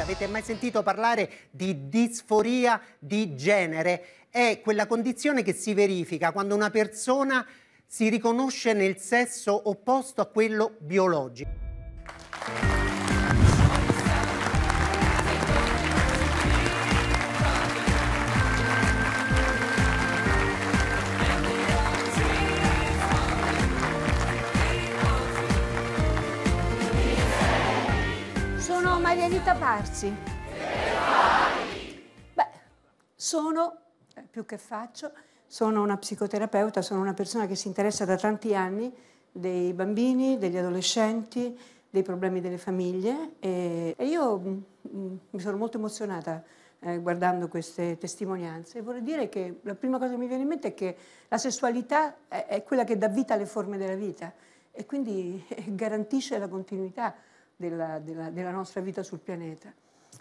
Avete mai sentito parlare di disforia di genere? È quella condizione che si verifica quando una persona si riconosce nel sesso opposto a quello biologico. devi taparsi. Beh, sono, eh, più che faccio, sono una psicoterapeuta, sono una persona che si interessa da tanti anni dei bambini, degli adolescenti, dei problemi delle famiglie e, e io mh, mm, mm, mi sono molto emozionata eh, guardando queste testimonianze e vorrei dire che la prima cosa che mi viene in mente è che la sessualità è, è quella che dà vita alle forme della vita e quindi eh, garantisce la continuità della, della, della nostra vita sul pianeta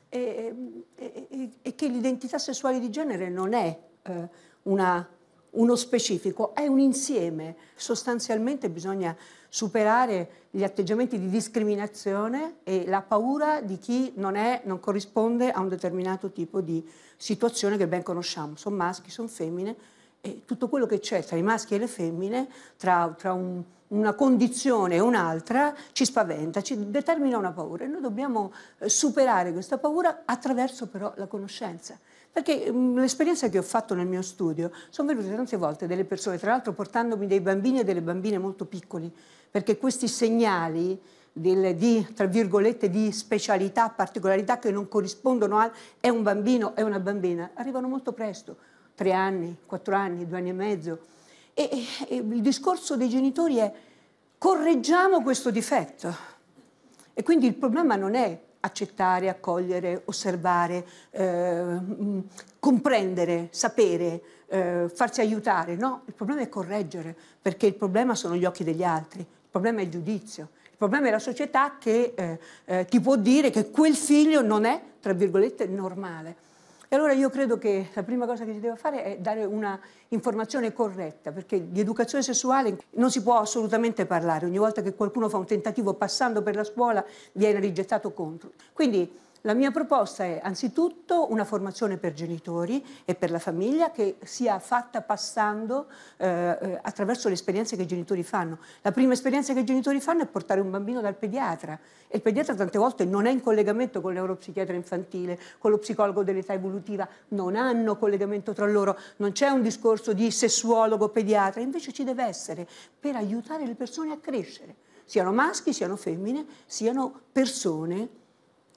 e, e, e, che l'identità sessuale di genere non è eh, una, uno specifico, è un insieme. Sostanzialmente bisogna superare gli atteggiamenti di discriminazione e la paura di chi non, è, non corrisponde a un determinato tipo di situazione che ben conosciamo. Sono maschi, sono femmine, e tutto quello che c'è tra i maschi e le femmine, tra, tra un, una condizione e un'altra, ci spaventa, ci determina una paura e noi dobbiamo eh, superare questa paura attraverso però la conoscenza. Perché mm, l'esperienza che ho fatto nel mio studio sono venute tante volte delle persone, tra l'altro portandomi dei bambini e delle bambine molto piccoli, perché questi segnali del, di, tra virgolette, di specialità, particolarità che non corrispondono al è un bambino, è una bambina, arrivano molto presto tre anni, quattro anni, due anni e mezzo. E, e, e il discorso dei genitori è correggiamo questo difetto. E quindi il problema non è accettare, accogliere, osservare, eh, mm, comprendere, sapere, eh, farsi aiutare. No, il problema è correggere, perché il problema sono gli occhi degli altri, il problema è il giudizio, il problema è la società che eh, eh ti può dire che quel figlio non è, tra virgolette, normale. E allora io credo che la prima cosa che si deve fare è dare una informazione corretta, perché di educazione sessuale non si può assolutamente parlare. Ogni volta che qualcuno fa un tentativo passando per la scuola viene rigettato contro. Quindi la mia proposta è anzitutto una formazione per genitori e per la famiglia che sia fatta passando eh, eh, attraverso le esperienze che i genitori fanno. La prima esperienza che i genitori fanno è portare un bambino dal pediatra e il pediatra tante volte non è in collegamento con il neuropsichiatra infantile, con lo psicologo dell'età evolutiva, non hanno collegamento tra loro, non c'è un discorso di sessuologo pediatra, invece ci deve essere per aiutare le persone a crescere, siano maschi, siano femmine, siano persone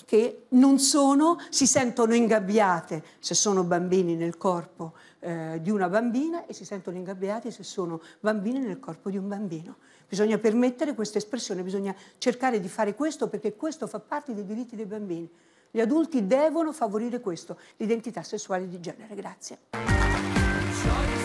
che non sono, si sentono ingabbiate se sono bambini nel corpo eh, di una bambina e si sentono ingabbiate se sono bambini nel corpo di un bambino. Bisogna permettere questa espressione, bisogna cercare di fare questo perché questo fa parte dei diritti dei bambini. Gli adulti devono favorire questo, l'identità sessuale di genere. Grazie.